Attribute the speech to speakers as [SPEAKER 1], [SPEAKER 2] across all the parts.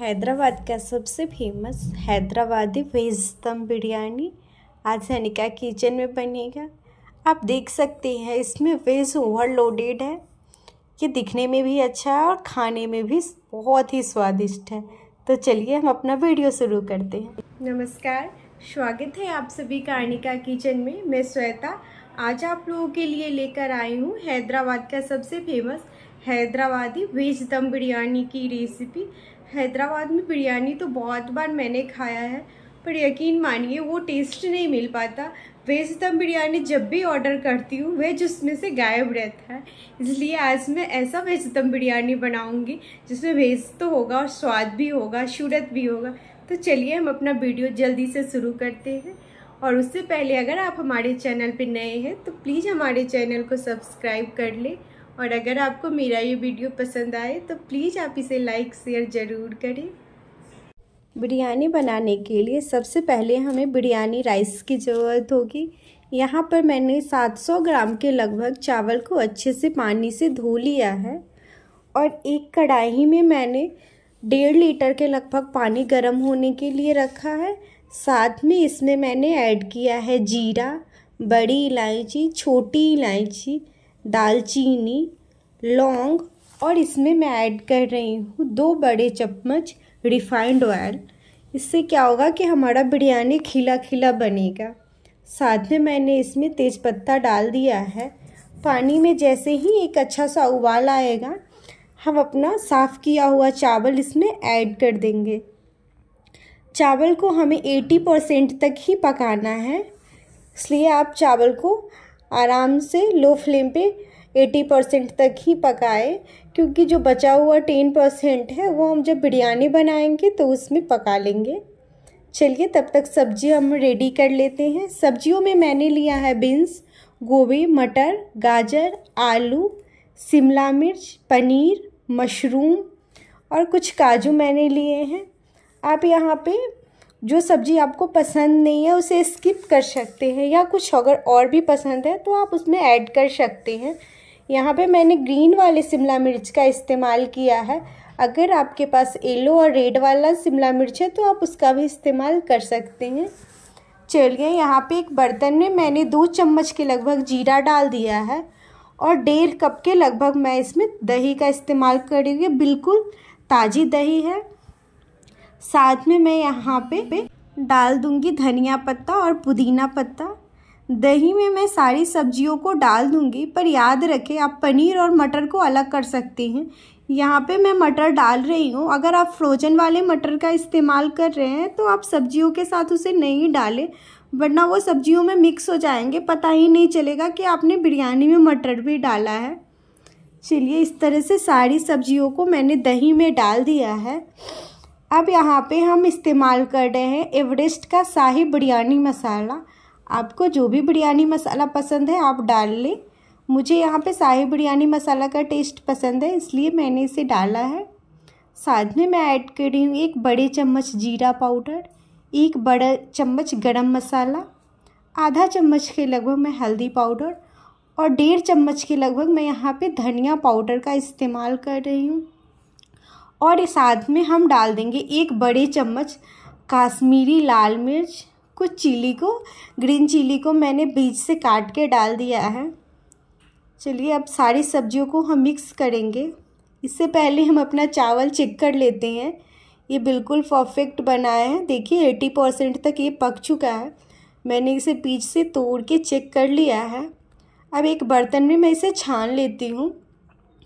[SPEAKER 1] हैदराबाद का सबसे famous Hyderabadi veg दम बिरयानी आज अनिका किचन में बनेगा आप देख सकते हैं इसमें वेज ओवरलोडेड है ये दिखने में भी अच्छा है और खाने में भी बहुत ही स्वादिष्ट है तो चलिए हम अपना वीडियो शुरू करते हैं नमस्कार स्वागत है आप सभी का अनिका किचन में मैं श्वेता आज आप लोगों के लिए लेकर आई हूँ हैदराबाद का सबसे फेमस हैदराबादी वेज दम बिरयानी की रेसिपी हैदराबाद में बिरयानी तो बहुत बार मैंने खाया है पर यकीन मानिए वो टेस्ट नहीं मिल पाता वेज दम बिरयानी जब भी ऑर्डर करती हूँ वेज उसमें से गायब रहता है इसलिए आज मैं ऐसा वेज दम बिरयानी बनाऊँगी जिसमें वेज तो होगा और स्वाद भी होगा शूरत भी होगा तो चलिए हम अपना वीडियो जल्दी से शुरू करते हैं और उससे पहले अगर आप हमारे चैनल पर नए हैं तो प्लीज़ हमारे चैनल को सब्सक्राइब कर लें और अगर आपको मेरा ये वीडियो पसंद आए तो प्लीज़ आप इसे लाइक शेयर ज़रूर करें बिरयानी बनाने के लिए सबसे पहले हमें बिरयानी राइस की ज़रूरत होगी यहाँ पर मैंने 700 ग्राम के लगभग चावल को अच्छे से पानी से धो लिया है और एक कढ़ाई में मैंने डेढ़ लीटर के लगभग पानी गर्म होने के लिए रखा है साथ में इसमें मैंने ऐड किया है जीरा बड़ी इलायची छोटी इलायची दालचीनी लौंग और इसमें मैं ऐड कर रही हूँ दो बड़े चम्मच रिफाइंड ऑयल इससे क्या होगा कि हमारा बिरयानी खिला खिला बनेगा साथ में मैंने इसमें तेज़पत्ता डाल दिया है पानी में जैसे ही एक अच्छा सा उबाल आएगा हम अपना साफ़ किया हुआ चावल इसमें ऐड कर देंगे चावल को हमें 80 परसेंट तक ही पकाना है इसलिए आप चावल को आराम से लो फ्लेम पे एटी परसेंट तक ही पकाएं क्योंकि जो बचा हुआ टेन परसेंट है वो हम जब बिरयानी बनाएंगे तो उसमें पका लेंगे चलिए तब तक सब्जी हम रेडी कर लेते हैं सब्जियों में मैंने लिया है बीन्स गोभी मटर गाजर आलू शिमला मिर्च पनीर मशरूम और कुछ काजू मैंने लिए हैं आप यहाँ पे जो सब्ज़ी आपको पसंद नहीं है उसे स्किप कर सकते हैं या कुछ अगर और भी पसंद है तो आप उसमें ऐड कर सकते हैं यहाँ पे मैंने ग्रीन वाले शिमला मिर्च का इस्तेमाल किया है अगर आपके पास येलो और रेड वाला शिमला मिर्च है तो आप उसका भी इस्तेमाल कर सकते हैं चलिए यहाँ पे एक बर्तन में मैंने दो चम्मच के लगभग जीरा डाल दिया है और डेढ़ कप के लगभग मैं इसमें दही का इस्तेमाल करूँगी बिल्कुल ताज़ी दही है साथ में मैं यहाँ पे, पे डाल दूँगी धनिया पत्ता और पुदीना पत्ता दही में मैं सारी सब्जियों को डाल दूंगी पर याद रखें आप पनीर और मटर को अलग कर सकते हैं यहाँ पे मैं मटर डाल रही हूँ अगर आप फ्रोजन वाले मटर का इस्तेमाल कर रहे हैं तो आप सब्जियों के साथ उसे नहीं डालें वरना वो सब्जियों में मिक्स हो जाएंगे पता ही नहीं चलेगा कि आपने बिरयानी में मटर भी डाला है चलिए इस तरह से सारी सब्जियों को मैंने दही में डाल दिया है अब यहाँ पे हम इस्तेमाल कर रहे हैं एवरेस्ट का शाही बिरयानी मसाला आपको जो भी बिरयानी मसाला पसंद है आप डाल लें मुझे यहाँ पे शाही बिरयानी मसाला का टेस्ट पसंद है इसलिए मैंने इसे डाला है साथ में मैं ऐड कर रही हूँ एक बड़े चम्मच जीरा पाउडर एक बड़ा चम्मच गरम मसाला आधा चम्मच के लगभग मैं हल्दी पाउडर और डेढ़ चम्मच के लगभग मैं यहाँ पे धनिया पाउडर का इस्तेमाल कर रही हूँ और साथ में हम डाल देंगे एक बड़े चम्मच काश्मीरी लाल मिर्च कुछ चिली को ग्रीन चिली को मैंने बीज से काट के डाल दिया है चलिए अब सारी सब्जियों को हम मिक्स करेंगे इससे पहले हम अपना चावल चेक कर लेते हैं ये बिल्कुल परफेक्ट बना है देखिए एटी परसेंट तक ये पक चुका है मैंने इसे बीज से तोड़ के चेक कर लिया है अब एक बर्तन में मैं इसे छान लेती हूँ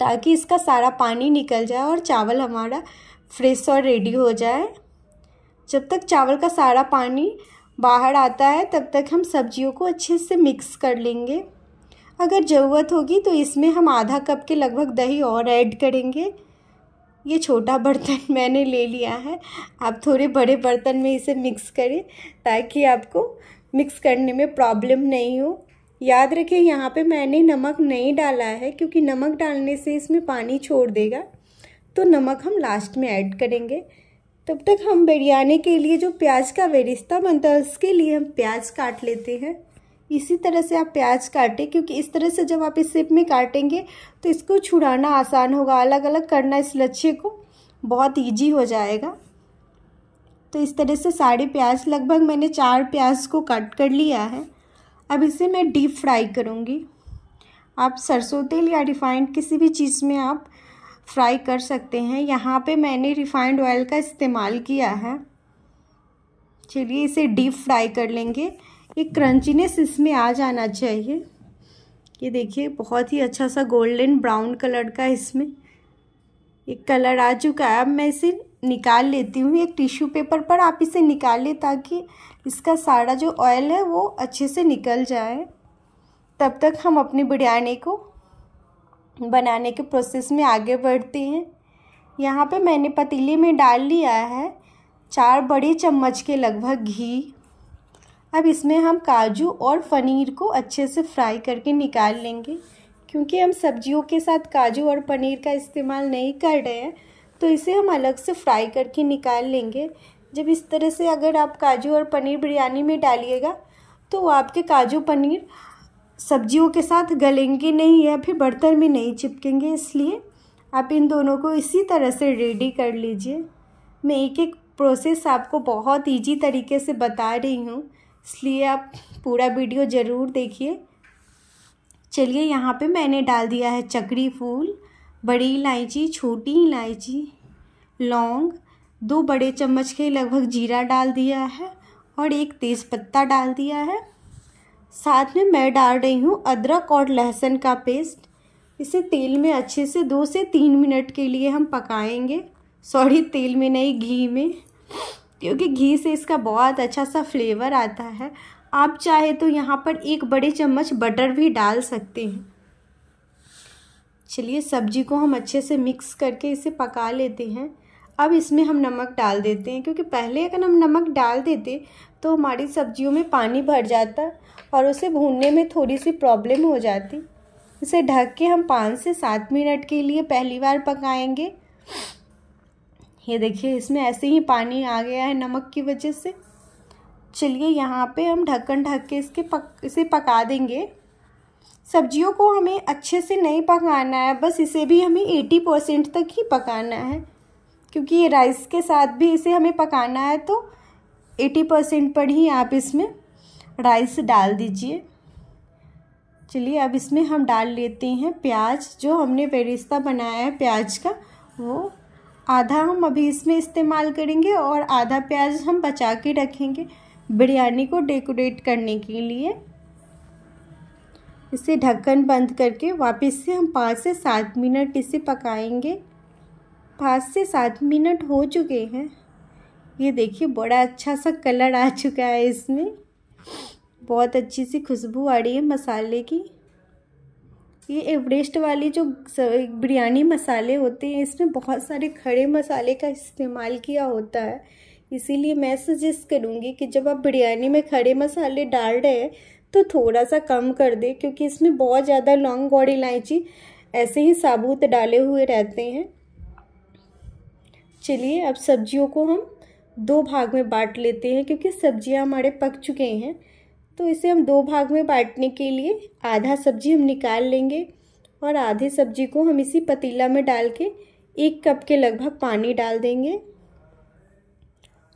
[SPEAKER 1] ताकि इसका सारा पानी निकल जाए और चावल हमारा फ्रेश और रेडी हो जाए जब तक चावल का सारा पानी बाहर आता है तब तक हम सब्जियों को अच्छे से मिक्स कर लेंगे अगर ज़रूरत होगी तो इसमें हम आधा कप के लगभग दही और ऐड करेंगे ये छोटा बर्तन मैंने ले लिया है आप थोड़े बड़े बर्तन में इसे मिक्स करें ताकि आपको मिक्स करने में प्रॉब्लम नहीं हो याद रखें यहाँ पे मैंने नमक नहीं डाला है क्योंकि नमक डालने से इसमें पानी छोड़ देगा तो नमक हम लास्ट में ऐड करेंगे तब तक हम बिरयानी के लिए जो प्याज का वेरिस्ता बनता है उसके लिए हम प्याज काट लेते हैं इसी तरह से आप प्याज काटें क्योंकि इस तरह से जब आप इस सिप में काटेंगे तो इसको छुड़ाना आसान होगा अलग अलग करना इस लच्छे को बहुत ईजी हो जाएगा तो इस तरह से सारे प्याज लगभग मैंने चार प्याज को कट कर लिया है अब इसे मैं डीप फ्राई करूँगी आप सरसों तेल या रिफाइंड किसी भी चीज़ में आप फ्राई कर सकते हैं यहाँ पे मैंने रिफाइंड ऑयल का इस्तेमाल किया है चलिए इसे डीप फ्राई कर लेंगे ये क्रंचीनेस इसमें आ जाना चाहिए ये देखिए बहुत ही अच्छा सा गोल्डन ब्राउन कलर का इसमें एक कलर आ चुका है अब मैं इसे निकाल लेती हूँ एक टिश्यू पेपर पर आप इसे निकाल लें ताकि इसका सारा जो ऑयल है वो अच्छे से निकल जाए तब तक हम अपनी बिरयानी को बनाने के प्रोसेस में आगे बढ़ते हैं यहाँ पे मैंने पतीले में डाल लिया है चार बड़े चम्मच के लगभग घी अब इसमें हम काजू और पनीर को अच्छे से फ्राई करके निकाल लेंगे क्योंकि हम सब्जियों के साथ काजू और पनीर का इस्तेमाल नहीं कर रहे हैं तो इसे हम अलग से फ्राई करके निकाल लेंगे जब इस तरह से अगर आप काजू और पनीर बिरयानी में डालिएगा तो आपके काजू पनीर सब्जियों के साथ गलेंगे नहीं या फिर बर्तन में नहीं चिपकेंगे इसलिए आप इन दोनों को इसी तरह से रेडी कर लीजिए मैं एक एक प्रोसेस आपको बहुत इजी तरीके से बता रही हूँ इसलिए आप पूरा वीडियो ज़रूर देखिए चलिए यहाँ पे मैंने डाल दिया है चकरी फूल बड़ी इलायची छोटी इलायची लौंग दो बड़े चम्मच के लगभग जीरा डाल दिया है और एक तेज़पत्ता डाल दिया है साथ में मैं डाल रही हूँ अदरक और लहसुन का पेस्ट इसे तेल में अच्छे से दो से तीन मिनट के लिए हम पकाएंगे सॉरी तेल में नहीं घी में क्योंकि घी से इसका बहुत अच्छा सा फ्लेवर आता है आप चाहे तो यहाँ पर एक बड़े चम्मच बटर भी डाल सकते हैं चलिए सब्जी को हम अच्छे से मिक्स करके इसे पका लेते हैं अब इसमें हम नमक डाल देते हैं क्योंकि पहले अगर हम नमक डाल देते तो हमारी सब्जियों में पानी भर जाता और उसे भूनने में थोड़ी सी प्रॉब्लम हो जाती इसे ढक के हम पाँच से सात मिनट के लिए पहली बार पकाएंगे ये देखिए इसमें ऐसे ही पानी आ गया है नमक की वजह से चलिए यहाँ पे हम ढक्कन ढक के इसके पक इसे पका देंगे सब्जियों को हमें अच्छे से नहीं पकाना है बस इसे भी हमें एटी परसेंट तक ही पकाना है क्योंकि ये राइस के साथ भी इसे हमें पकाना है तो एटी परसेंट पर ही आप इसमें राइस डाल दीजिए चलिए अब इसमें हम डाल लेते हैं प्याज जो हमने पेरिस्ता बनाया है प्याज का वो आधा हम अभी इसमें इस्तेमाल करेंगे और आधा प्याज हम बचा के रखेंगे बिरयानी को डेकोरेट करने के लिए इसे ढक्कन बंद करके वापस से हम पाँच से सात मिनट इसे पकाएंगे पाँच से सात मिनट हो चुके हैं ये देखिए बड़ा अच्छा सा कलर आ चुका है इसमें बहुत अच्छी सी खुशबू आ रही है मसाले की ये एवरेस्ट वाली जो बिरयानी मसाले होते हैं इसमें बहुत सारे खड़े मसाले का इस्तेमाल किया होता है इसीलिए मैं सजेस्ट करूँगी कि जब आप बिरयानी में खड़े मसाले डाल रहे हैं तो थोड़ा सा कम कर दें क्योंकि इसमें बहुत ज़्यादा लौंग और इलायची ऐसे ही साबुत डाले हुए रहते हैं चलिए अब सब्जियों को हम दो भाग में बांट लेते हैं क्योंकि सब्जियां हमारे पक चुके हैं तो इसे हम दो भाग में बांटने के लिए आधा सब्जी हम निकाल लेंगे और आधी सब्जी को हम इसी पतीला में डाल के एक कप के लगभग पानी डाल देंगे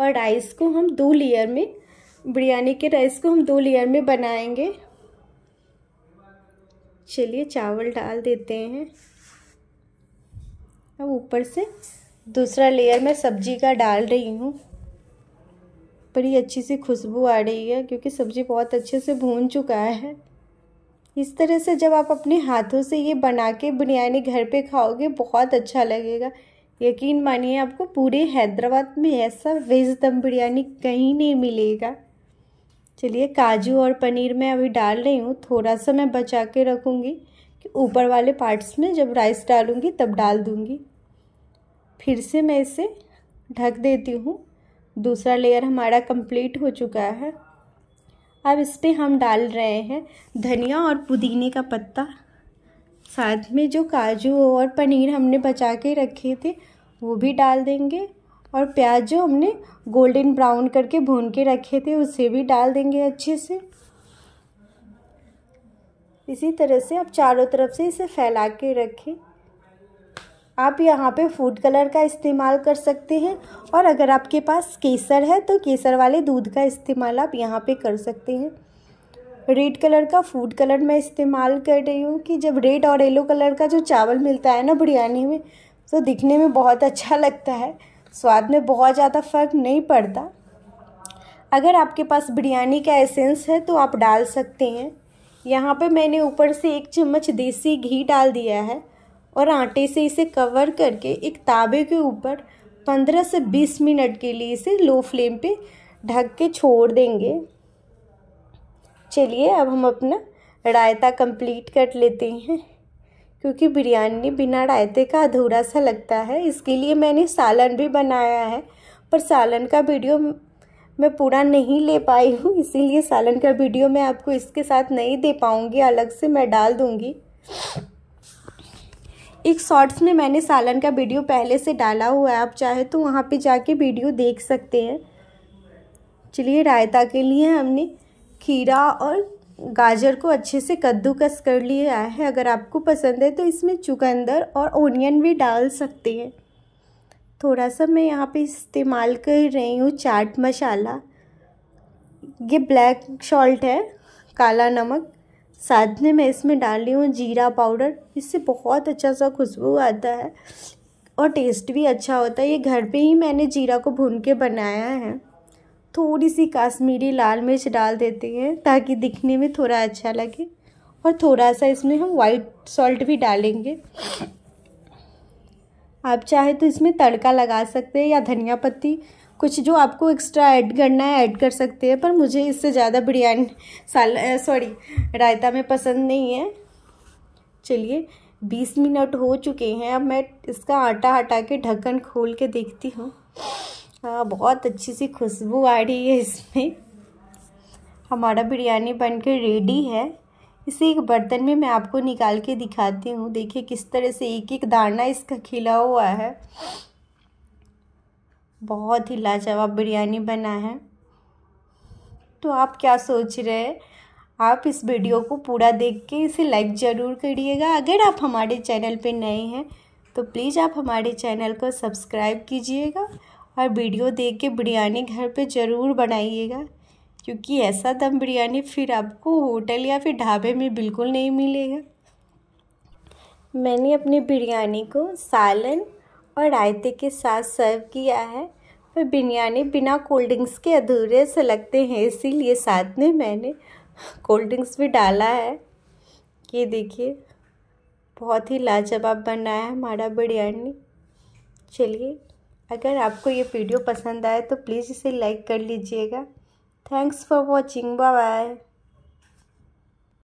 [SPEAKER 1] और राइस को हम दो लेयर में बिरयानी के राइस को हम दो लेयर में बनाएंगे चलिए चावल डाल देते हैं अब ऊपर से दूसरा लेयर मैं सब्जी का डाल रही हूँ बड़ी अच्छी सी खुशबू आ रही है क्योंकि सब्ज़ी बहुत अच्छे से भून चुका है इस तरह से जब आप अपने हाथों से ये बना के बिरयानी घर पे खाओगे बहुत अच्छा लगेगा यकीन मानिए आपको पूरे हैदराबाद में ऐसा वेज दम बिरयानी कहीं नहीं मिलेगा चलिए काजू और पनीर मैं अभी डाल रही हूँ थोड़ा सा मैं बचा के रखूँगी कि ऊपर वाले पार्ट्स में जब राइस डालूँगी तब डाल दूँगी फिर से मैं इसे ढक देती हूँ दूसरा लेयर हमारा कंप्लीट हो चुका है अब इस पर हम डाल रहे हैं धनिया और पुदीने का पत्ता साथ में जो काजू और पनीर हमने बचा के रखे थे वो भी डाल देंगे और प्याज जो हमने गोल्डन ब्राउन करके भून के रखे थे उसे भी डाल देंगे अच्छे से इसी तरह से आप चारों तरफ से इसे फैला के रखें आप यहाँ पे फूड कलर का इस्तेमाल कर सकते हैं और अगर आपके पास केसर है तो केसर वाले दूध का इस्तेमाल आप यहाँ पे कर सकते हैं रेड कलर का फूड कलर मैं इस्तेमाल कर रही हूँ कि जब रेड और येलो कलर का जो चावल मिलता है ना बिरयानी में तो दिखने में बहुत अच्छा लगता है स्वाद में बहुत ज़्यादा फ़र्क नहीं पड़ता अगर आपके पास बिरयानी का एसेंस है तो आप डाल सकते हैं यहाँ पे मैंने ऊपर से एक चम्मच देसी घी डाल दिया है और आटे से इसे कवर करके एक ताबे के ऊपर पंद्रह से बीस मिनट के लिए इसे लो फ्लेम पे ढक के छोड़ देंगे चलिए अब हम अपना रायता कंप्लीट कर लेते हैं क्योंकि बिरयानी बिना रायते का अधूरा सा लगता है इसके लिए मैंने सालन भी बनाया है पर सालन का वीडियो मैं पूरा नहीं ले पाई हूँ इसीलिए सालन का वीडियो मैं आपको इसके साथ नहीं दे पाऊँगी अलग से मैं डाल दूँगी एक शॉर्ट्स में मैंने सालन का वीडियो पहले से डाला हुआ है आप चाहे तो वहाँ पे जाके वीडियो देख सकते हैं चलिए रायता के लिए हमने खीरा और गाजर को अच्छे से कद्दूकस कर लिया है अगर आपको पसंद है तो इसमें चुकंदर और ओनियन भी डाल सकते हैं थोड़ा सा मैं यहाँ पे इस्तेमाल कर रही हूँ चाट मसाला ये ब्लैक सॉल्ट है काला नमक साधने में इसमें डाल रही हूँ जीरा पाउडर इससे बहुत अच्छा सा खुशबू आता है और टेस्ट भी अच्छा होता है ये घर पे ही मैंने जीरा को भून के बनाया है थोड़ी सी काश्मीरी लाल मिर्च डाल देते हैं ताकि दिखने में थोड़ा अच्छा लगे और थोड़ा सा इसमें हम वाइट सॉल्ट भी डालेंगे आप चाहे तो इसमें तड़का लगा सकते हैं या धनिया पत्ती कुछ जो आपको एक्स्ट्रा ऐड करना है ऐड कर सकते हैं पर मुझे इससे ज़्यादा बिरयानी साल सॉरी रायता में पसंद नहीं है चलिए बीस मिनट हो चुके हैं अब मैं इसका आटा हटा के ढक्कन खोल के देखती हूँ बहुत अच्छी सी खुशबू आ रही है इसमें हमारा बिरयानी बन के रेडी है इसे एक बर्तन में मैं आपको निकाल के दिखाती हूँ देखिए किस तरह से एक एक दाना इसका खिला हुआ है बहुत ही लाजवाब बिरयानी बना है तो आप क्या सोच रहे हैं आप इस वीडियो को पूरा देख के इसे लाइक ज़रूर करिएगा अगर आप हमारे चैनल पे नए हैं तो प्लीज़ आप हमारे चैनल को सब्सक्राइब कीजिएगा और वीडियो देख के बिरयानी घर पे ज़रूर बनाइएगा क्योंकि ऐसा दम बिरयानी फिर आपको होटल या फिर ढाबे में बिल्कुल नहीं मिलेगा मैंने अपनी बिरयानी को सालन और रायते के साथ सर्व किया है पर बिरयानी बिना कोल्ड ड्रिंक्स के अधूरे से लगते हैं इसीलिए साथ में मैंने कोल्ड ड्रिंक्स भी डाला है ये देखिए बहुत ही लाजवाब बना है हमारा बिरयानी चलिए अगर आपको ये वीडियो पसंद आए तो प्लीज़ इसे लाइक कर लीजिएगा thanks for watching bye bye